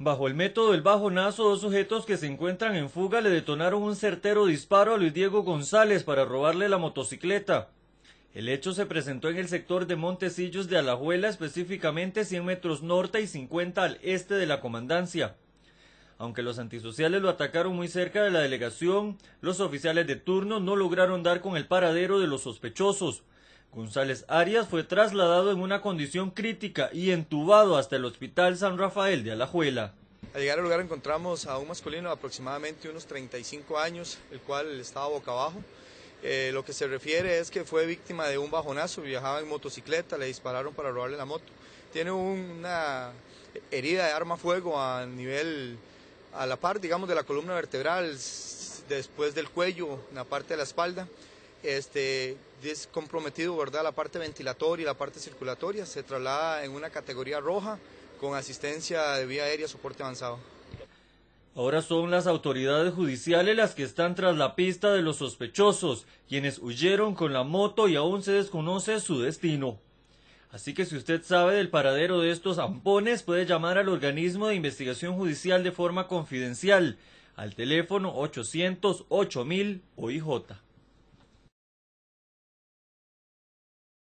Bajo el método del bajonazo, dos sujetos que se encuentran en fuga le detonaron un certero disparo a Luis Diego González para robarle la motocicleta. El hecho se presentó en el sector de Montesillos de Alajuela, específicamente 100 metros norte y 50 al este de la comandancia. Aunque los antisociales lo atacaron muy cerca de la delegación, los oficiales de turno no lograron dar con el paradero de los sospechosos, González Arias fue trasladado en una condición crítica y entubado hasta el Hospital San Rafael de Alajuela. Al llegar al lugar encontramos a un masculino de aproximadamente unos 35 años, el cual estaba boca abajo. Eh, lo que se refiere es que fue víctima de un bajonazo, viajaba en motocicleta, le dispararon para robarle la moto. Tiene una herida de arma a fuego a nivel, a la par, digamos, de la columna vertebral, después del cuello, en la parte de la espalda este, es comprometido ¿verdad? la parte ventilatoria y la parte circulatoria, se traslada en una categoría roja con asistencia de vía aérea, soporte avanzado. Ahora son las autoridades judiciales las que están tras la pista de los sospechosos, quienes huyeron con la moto y aún se desconoce su destino. Así que si usted sabe del paradero de estos ampones, puede llamar al organismo de investigación judicial de forma confidencial al teléfono 800 8000 OIJ.